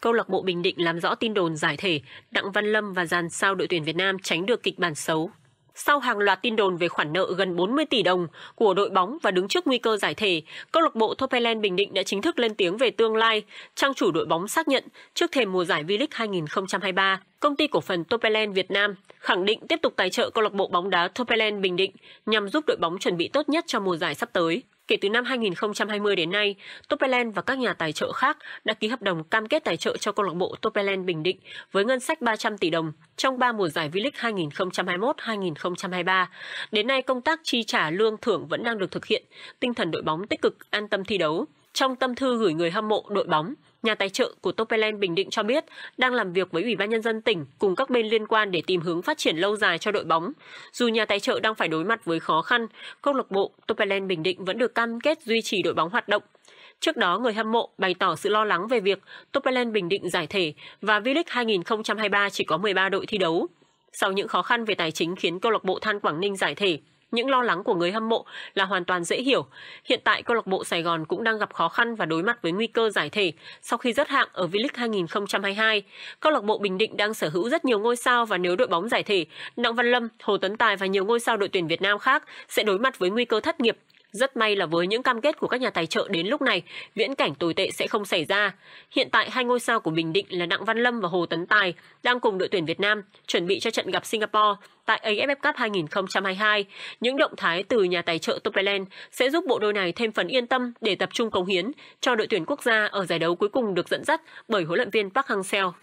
Câu lạc bộ Bình Định làm rõ tin đồn giải thể, Đặng Văn Lâm và dàn sao đội tuyển Việt Nam tránh được kịch bản xấu. Sau hàng loạt tin đồn về khoản nợ gần 40 tỷ đồng của đội bóng và đứng trước nguy cơ giải thể, câu lạc bộ Topelen Bình Định đã chính thức lên tiếng về tương lai. Trang chủ đội bóng xác nhận trước thềm mùa giải V-League 2023, công ty cổ phần Topelen Việt Nam khẳng định tiếp tục tài trợ câu lạc bộ bóng đá Topelen Bình Định nhằm giúp đội bóng chuẩn bị tốt nhất cho mùa giải sắp tới. Kể từ năm 2020 đến nay, Topelen và các nhà tài trợ khác đã ký hợp đồng cam kết tài trợ cho câu lạc bộ Topelen Bình Định với ngân sách 300 tỷ đồng trong 3 mùa giải V-League 2021-2023. Đến nay, công tác chi trả lương thưởng vẫn đang được thực hiện, tinh thần đội bóng tích cực, an tâm thi đấu. Trong tâm thư gửi người hâm mộ đội bóng, nhà tài trợ của Topelen Bình Định cho biết đang làm việc với Ủy ban Nhân dân tỉnh cùng các bên liên quan để tìm hướng phát triển lâu dài cho đội bóng. Dù nhà tài trợ đang phải đối mặt với khó khăn, câu lạc bộ Topelen Bình Định vẫn được cam kết duy trì đội bóng hoạt động. Trước đó, người hâm mộ bày tỏ sự lo lắng về việc Topelen Bình Định giải thể và V-League 2023 chỉ có 13 đội thi đấu. Sau những khó khăn về tài chính khiến câu lạc bộ Than Quảng Ninh giải thể, những lo lắng của người hâm mộ là hoàn toàn dễ hiểu. Hiện tại câu lạc bộ Sài Gòn cũng đang gặp khó khăn và đối mặt với nguy cơ giải thể sau khi rớt hạng ở V-League 2022. Câu lạc bộ Bình Định đang sở hữu rất nhiều ngôi sao và nếu đội bóng giải thể, Đặng Văn Lâm, Hồ Tấn Tài và nhiều ngôi sao đội tuyển Việt Nam khác sẽ đối mặt với nguy cơ thất nghiệp rất may là với những cam kết của các nhà tài trợ đến lúc này, viễn cảnh tồi tệ sẽ không xảy ra. Hiện tại hai ngôi sao của Bình Định là Đặng Văn Lâm và Hồ Tấn Tài đang cùng đội tuyển Việt Nam chuẩn bị cho trận gặp Singapore tại AFF Cup 2022. Những động thái từ nhà tài trợ Topelen sẽ giúp bộ đôi này thêm phần yên tâm để tập trung cống hiến cho đội tuyển quốc gia ở giải đấu cuối cùng được dẫn dắt bởi huấn luyện viên Park Hang-seo.